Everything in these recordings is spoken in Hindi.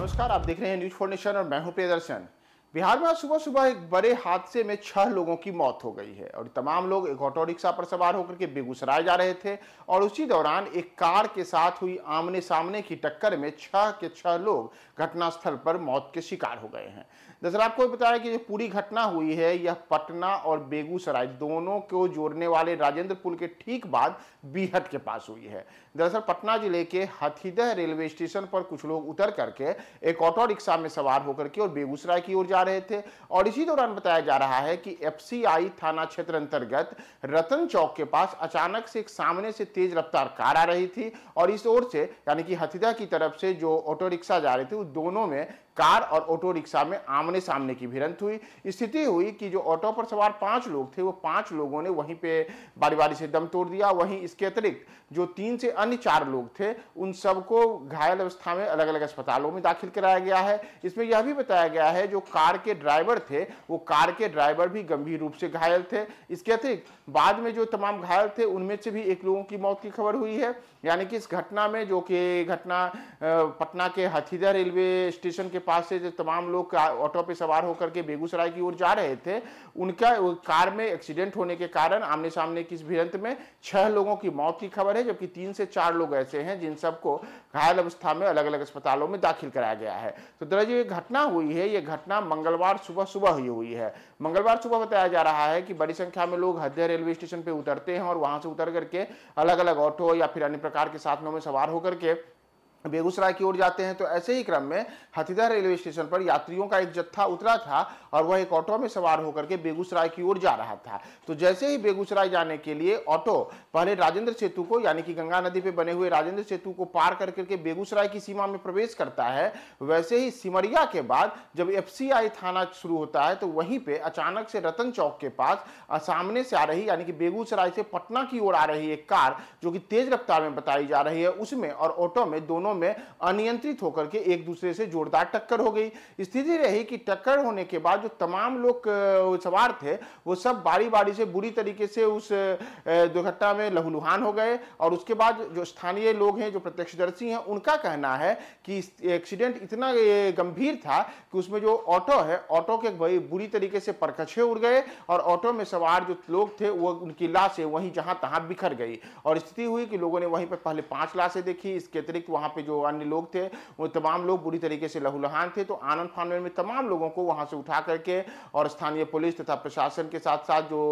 नमस्कार आप देख रहे हैं न्यूज फोर नेशन और मैं हूं प्रियदर्शन बिहार में आज सुबह सुबह एक बड़े हादसे में छह लोगों की मौत हो गई है और तमाम लोग एक ऑटो रिक्शा पर सवार होकर के बेगूसराय जा रहे थे और उसी दौरान एक कार के साथ हुई आमने सामने की टक्कर में छह के छह लोग घटनास्थल पर मौत के शिकार हो गए हैं दरअसल आपको बताया कि जो पूरी घटना हुई है यह पटना और बेगूसराय दोनों को जोड़ने वाले राजेंद्र पुल के ठीक बाद बीहट के पास हुई है दरअसल पटना जिले के हथीदह रेलवे स्टेशन पर कुछ लोग उतर करके एक ऑटो रिक्शा में सवार होकर के और बेगूसराय की ओर जा जा रहे थे और इसी दौरान बताया जा रहा है कि एफसीआई थाना क्षेत्र अंतर्गत रतन चौक के पास अचानक से एक सामने से तेज रफ्तार कार आ रही थी और इस ओर से यानी कि हथिदा की तरफ से जो ऑटो रिक्शा जा रहे थे उस दोनों में कार और ऑटो रिक्शा में आमने सामने की भिड़ंत हुई स्थिति हुई कि जो ऑटो पर सवार पांच लोग थे वो पांच लोगों ने वहीं पे बारी बारी से दम तोड़ दिया वहीं इसके अतिरिक्त जो तीन से अन्य चार लोग थे उन सबको घायल अवस्था में अलग अलग अस्पतालों में दाखिल कराया गया है इसमें यह भी बताया गया है जो कार के ड्राइवर थे वो कार के ड्राइवर भी गंभीर रूप से घायल थे इसके अतिरिक्त बाद में जो तमाम घायल थे उनमें से भी एक लोगों की मौत की खबर हुई है यानी कि इस घटना में जो कि घटना पटना के हथीदा रेलवे स्टेशन के पास से जो तमाम लोग ऑटो पे सवार होकर के बेगूसराय की ओर जा रहे थे उनका कार में एक्सीडेंट होने के कारण आमने सामने की इस भिड़ंत में छह लोगों की मौत की खबर है जबकि तीन से चार लोग ऐसे हैं जिन सबको घायल अवस्था में अलग अलग अस्पतालों में दाखिल कराया गया है तो दरअसल ये घटना हुई है ये घटना मंगलवार सुबह सुबह हुई हुई है मंगलवार सुबह बताया जा रहा है कि बड़ी संख्या में लोग हद्दे रेलवे स्टेशन पर उतरते हैं और वहाँ से उतर करके अलग अलग ऑटो या फिर अन्य प्रकार के साधनों में सवार होकर के बेगूसराय की ओर जाते हैं तो ऐसे ही क्रम में हथीदा रेलवे स्टेशन पर यात्रियों का एक जत्था उतरा था और वह एक ऑटो में सवार होकर के बेगूसराय की ओर जा रहा था तो जैसे ही बेगूसराय जाने के लिए ऑटो पहले राजेंद्र सेतु को यानी कि गंगा नदी पर बने हुए राजेंद्र सेतु को पार कर करके बेगूसराय की सीमा में प्रवेश करता है वैसे ही सिमरिया के बाद जब एफ थाना शुरू होता है तो वहीं पर अचानक से रतन चौक के पास सामने से आ रही यानी कि बेगूसराय से पटना की ओर आ रही एक कार जो कि तेज रफ्तार में बताई जा रही है उसमें और ऑटो में दोनों दोनों में अनियंत्रित होकर के एक दूसरे से जोरदार टक्कर हो गई स्थिति रही कि टक्कर होने के बाद जो तमाम लोग सवार थे वो सब बारी बारी से बुरी तरीके से उस दुर्घटना में लहूलुहान हो गए और उसके बाद जो स्थानीय लोग हैं जो प्रत्यक्षदर्शी हैं उनका कहना है कि एक्सीडेंट इतना गंभीर था कि उसमें जो ऑटो है ऑटो के बुरी तरीके से परखछे उड़ गए और ऑटो में सवार जो लोग थे वो उनकी लाशें वहीं जहां तहां बिखर गई और स्थिति हुई कि लोगों ने वहीं पर पहले पांच लाशें देखी इसके अतिरिक्त वहां पर पे जो अन्य लोग थे वो तमाम लोग बुरी तरीके से लहूलहान थे तो आनंद फानवे में तमाम लोगों को वहाँ से उठा करके और स्थानीय पुलिस तथा प्रशासन के साथ साथ जो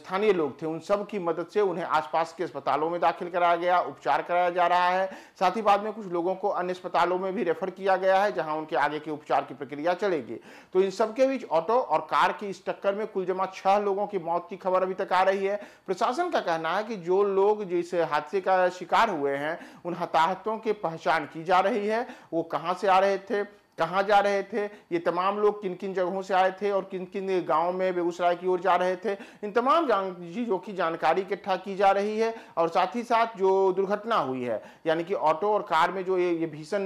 स्थानीय लोग थे उन सब की मदद से उन्हें आसपास के अस्पतालों में दाखिल कराया गया उपचार कराया जा रहा है साथ ही बाद में कुछ लोगों को अन्य अस्पतालों में भी रेफर किया गया है जहाँ उनके आगे के उपचार की प्रक्रिया चलेगी तो इन सबके बीच ऑटो और कार की इस टक्कर में कुल जमा छह लोगों की मौत की खबर अभी तक आ रही है प्रशासन का कहना है कि जो लोग जिस हादसे का शिकार हुए हैं उन हताहतों के पहचान की जा रही है वो कहाँ से आ रहे थे कहाँ जा रहे थे ये तमाम लोग किन किन जगहों से आए थे और किन किन गाँव में बेगूसराय की ओर जा रहे थे इन तमाम चीज़ों की जानकारी इकट्ठा की जा रही है और साथ ही साथ जो दुर्घटना हुई है यानी कि ऑटो और कार में जो ये भीषण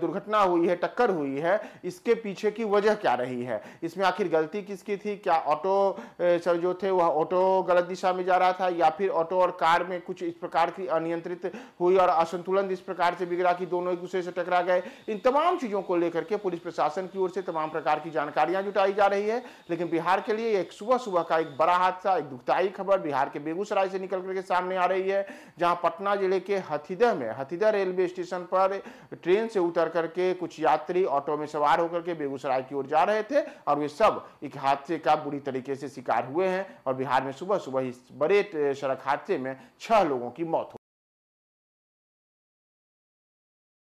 दुर्घटना हुई है टक्कर हुई है इसके पीछे की वजह क्या रही है इसमें आखिर गलती किसकी थी क्या ऑटो सर जो थे वह ऑटो गलत दिशा में जा रहा था या फिर ऑटो और कार में कुछ इस प्रकार की अनियंत्रित हुई और असंतुलन इस प्रकार से बिगड़ा कि दोनों एक दूसरे से टकरा गए इन तमाम चीज़ों को लेकर के पुलिस प्रशासन की ओर से तमाम प्रकार की जानकारियां जुटाई जा रही है लेकिन बिहार के लिए एक सुबह सुबह का एक बड़ा हादसा एक दुखदायी खबर बिहार के बेगूसराय से निकल करके सामने आ रही है जहां पटना जिले के हथीदह में हथीदह रेलवे स्टेशन पर ट्रेन से उतर करके कुछ यात्री ऑटो में सवार होकर के बेगूसराय की ओर जा रहे थे और वे सब एक हादसे का बुरी तरीके से शिकार हुए हैं और बिहार में सुबह सुबह इस बड़े सड़क हादसे में छह लोगों की मौत